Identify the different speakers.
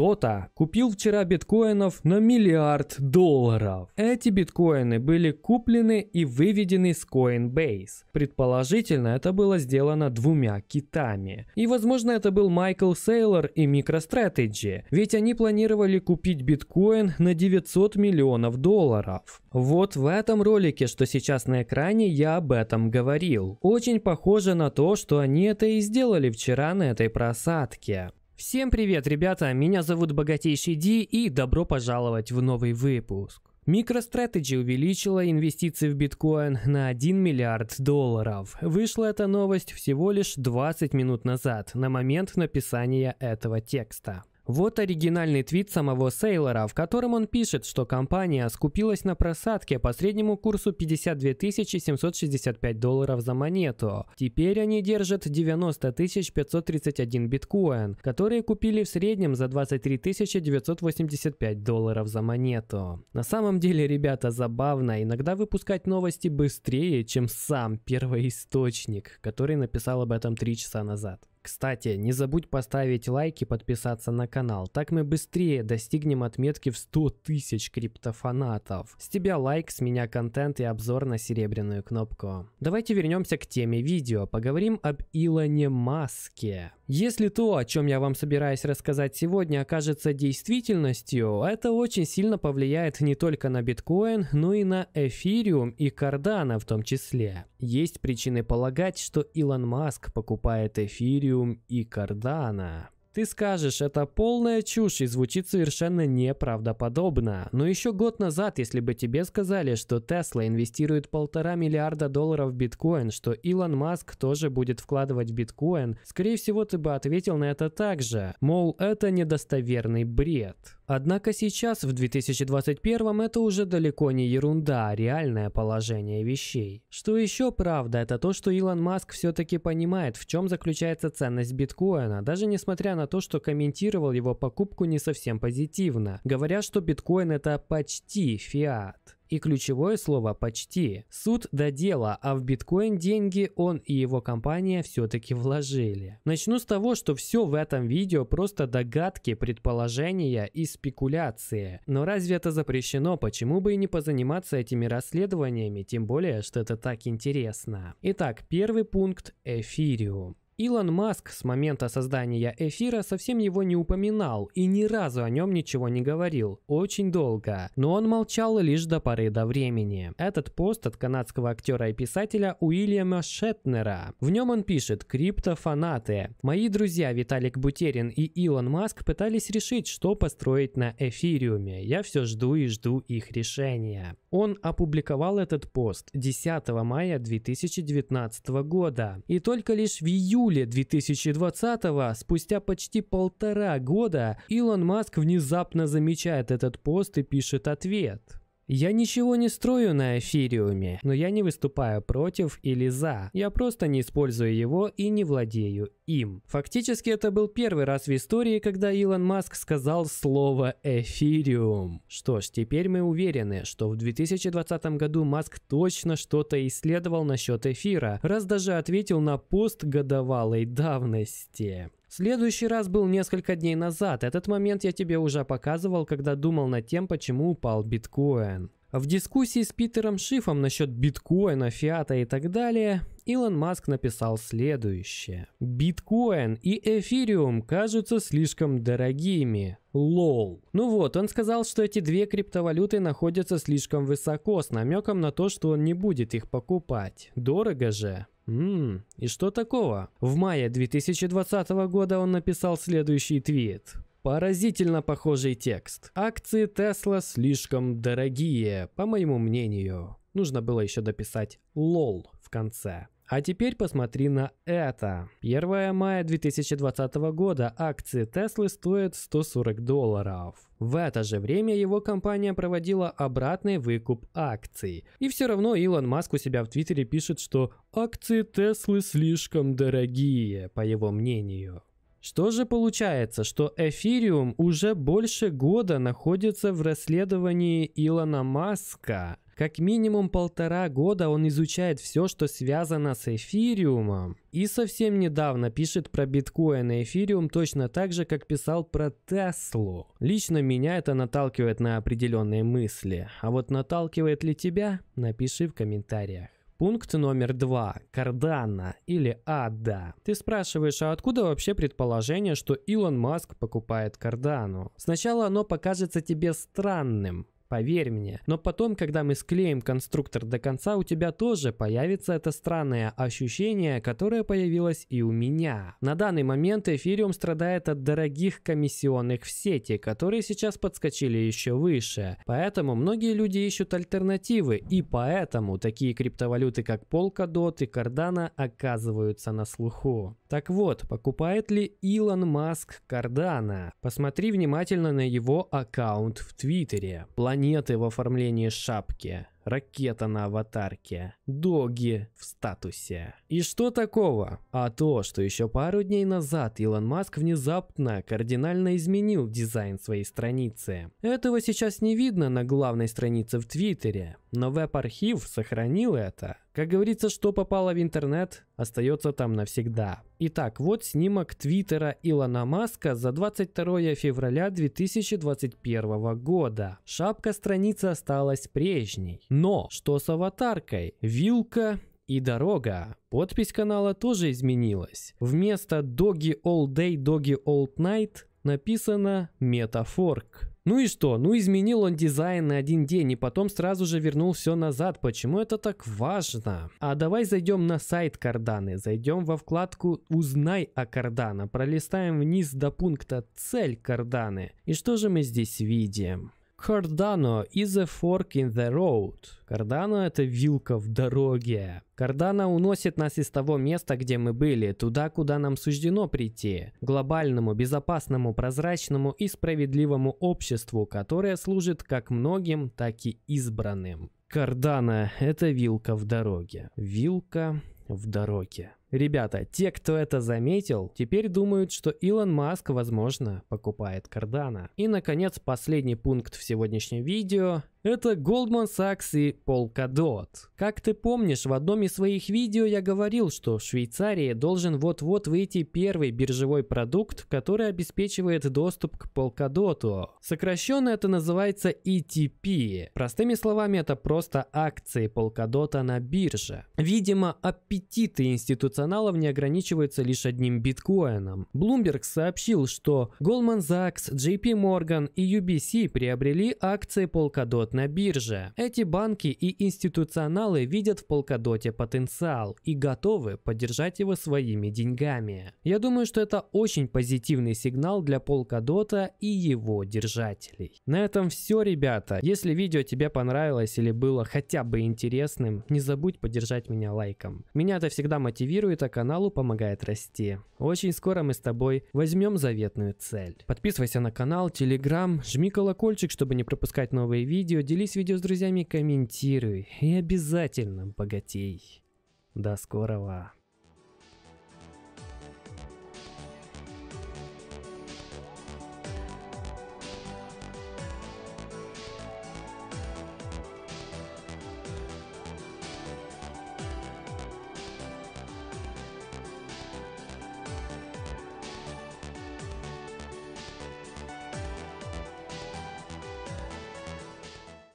Speaker 1: Кто-то купил вчера биткоинов на миллиард долларов. Эти биткоины были куплены и выведены с Coinbase. Предположительно, это было сделано двумя китами. И, возможно, это был Майкл Сейлор и MicroStrategy, ведь они планировали купить биткоин на 900 миллионов долларов. Вот в этом ролике, что сейчас на экране, я об этом говорил. Очень похоже на то, что они это и сделали вчера на этой просадке. Всем привет, ребята! Меня зовут Богатейший Ди и добро пожаловать в новый выпуск. MicroStrategy увеличила инвестиции в биткоин на 1 миллиард долларов. Вышла эта новость всего лишь 20 минут назад, на момент написания этого текста. Вот оригинальный твит самого Сейлора, в котором он пишет, что компания скупилась на просадке по среднему курсу 52 765 долларов за монету. Теперь они держат 90 531 биткоин, которые купили в среднем за 23 985 долларов за монету. На самом деле, ребята, забавно иногда выпускать новости быстрее, чем сам первоисточник, который написал об этом 3 часа назад. Кстати, не забудь поставить лайк и подписаться на канал, так мы быстрее достигнем отметки в 100 тысяч криптофанатов. С тебя лайк, с меня контент и обзор на серебряную кнопку. Давайте вернемся к теме видео, поговорим об Илоне Маске. Если то, о чем я вам собираюсь рассказать сегодня, окажется действительностью, это очень сильно повлияет не только на биткоин, но и на эфириум и кардана в том числе. Есть причины полагать, что Илон Маск покупает эфириум и кардана. Ты скажешь, это полная чушь и звучит совершенно неправдоподобно. Но еще год назад, если бы тебе сказали, что Тесла инвестирует полтора миллиарда долларов в биткоин, что Илон Маск тоже будет вкладывать в биткоин, скорее всего ты бы ответил на это также: Мол, это недостоверный бред. Однако сейчас, в 2021, это уже далеко не ерунда, а реальное положение вещей. Что еще правда, это то, что Илон Маск все-таки понимает, в чем заключается ценность биткоина, даже несмотря на то, что комментировал его покупку не совсем позитивно, говоря, что биткоин это почти фиат. И ключевое слово «почти». Суд до дела, а в биткоин деньги он и его компания все-таки вложили. Начну с того, что все в этом видео просто догадки, предположения и спекуляции. Но разве это запрещено? Почему бы и не позаниматься этими расследованиями, тем более, что это так интересно. Итак, первый пункт – эфириум. Илон Маск с момента создания эфира совсем его не упоминал и ни разу о нем ничего не говорил, очень долго, но он молчал лишь до поры до времени. Этот пост от канадского актера и писателя Уильяма Шетнера. В нем он пишет «Криптофанаты. Мои друзья Виталик Бутерин и Илон Маск пытались решить, что построить на эфириуме. Я все жду и жду их решения». Он опубликовал этот пост 10 мая 2019 года. И только лишь в июле 2020, спустя почти полтора года, Илон Маск внезапно замечает этот пост и пишет ответ. Я ничего не строю на эфириуме, но я не выступаю против или за. Я просто не использую его и не владею им. Фактически это был первый раз в истории, когда Илон Маск сказал слово эфириум. Что ж, теперь мы уверены, что в 2020 году Маск точно что-то исследовал насчет эфира, раз даже ответил на пост годовалой давности. Следующий раз был несколько дней назад. Этот момент я тебе уже показывал, когда думал над тем, почему упал биткоин. В дискуссии с Питером Шифом насчет биткоина, фиата и так далее, Илон Маск написал следующее. Биткоин и эфириум кажутся слишком дорогими. Лол. Ну вот, он сказал, что эти две криптовалюты находятся слишком высоко, с намеком на то, что он не будет их покупать. Дорого же. Ммм, и что такого? В мае 2020 года он написал следующий твит. Поразительно похожий текст. Акции Тесла слишком дорогие, по моему мнению. Нужно было еще дописать «лол» в конце. А теперь посмотри на это. 1 мая 2020 года акции Теслы стоят 140 долларов. В это же время его компания проводила обратный выкуп акций. И все равно Илон Маск у себя в Твиттере пишет, что акции Теслы слишком дорогие, по его мнению. Что же получается, что эфириум уже больше года находится в расследовании Илона Маска? Как минимум полтора года он изучает все, что связано с эфириумом. И совсем недавно пишет про биткоин и эфириум точно так же, как писал про Теслу. Лично меня это наталкивает на определенные мысли. А вот наталкивает ли тебя? Напиши в комментариях. Пункт номер два. Кардана или Ада. Ты спрашиваешь, а откуда вообще предположение, что Илон Маск покупает Кардану? Сначала оно покажется тебе странным, поверь мне. Но потом, когда мы склеим конструктор до конца, у тебя тоже появится это странное ощущение, которое появилось и у меня. На данный момент эфириум страдает от дорогих комиссионных в сети, которые сейчас подскочили еще выше. Поэтому многие люди ищут альтернативы, и поэтому такие криптовалюты, как Polkadot и Cardano оказываются на слуху. Так вот, покупает ли Илон Маск Cardano? Посмотри внимательно на его аккаунт в Твиттере. Плани монеты в оформлении шапки, ракета на аватарке, доги в статусе. И что такого? А то, что еще пару дней назад Илон Маск внезапно кардинально изменил дизайн своей страницы. Этого сейчас не видно на главной странице в Твиттере, но веб-архив сохранил это. Как говорится, что попало в интернет, остается там навсегда. Итак, вот снимок твиттера Илона Маска за 22 февраля 2021 года. Шапка страницы осталась прежней. Но что с аватаркой? Вилка и дорога. Подпись канала тоже изменилась. Вместо Doggy All Day, Doggy All Night написано "Метафорк". Ну и что? Ну изменил он дизайн на один день и потом сразу же вернул все назад. Почему это так важно? А давай зайдем на сайт Карданы. Зайдем во вкладку «Узнай о Кардана». Пролистаем вниз до пункта «Цель Карданы». И что же мы здесь видим? Cardano is a fork in the road. Cardano — это вилка в дороге. Кардано уносит нас из того места, где мы были, туда, куда нам суждено прийти. Глобальному, безопасному, прозрачному и справедливому обществу, которое служит как многим, так и избранным. Кардано — это вилка в дороге. Вилка в дороге. Ребята, те, кто это заметил, теперь думают, что Илон Маск, возможно, покупает Кардана. И, наконец, последний пункт в сегодняшнем видео – это Goldman Sachs и Polkadot. Как ты помнишь, в одном из своих видео я говорил, что в Швейцарии должен вот-вот выйти первый биржевой продукт, который обеспечивает доступ к Polkadot. Сокращенно это называется ETP. Простыми словами, это просто акции Polkadot на бирже. Видимо, аппетиты институциональных персоналов не ограничивается лишь одним биткоином. Bloomberg сообщил, что Goldman Sachs, JP Morgan и UBC приобрели акции Polkadot на бирже. Эти банки и институционалы видят в Polkadot потенциал и готовы поддержать его своими деньгами. Я думаю, что это очень позитивный сигнал для Polkadot и его держателей. На этом все, ребята. Если видео тебе понравилось или было хотя бы интересным, не забудь поддержать меня лайком. Меня это всегда мотивирует это каналу помогает расти. Очень скоро мы с тобой возьмем заветную цель. Подписывайся на канал, телеграм, жми колокольчик, чтобы не пропускать новые видео, делись видео с друзьями, комментируй и обязательно богатей. До скорого!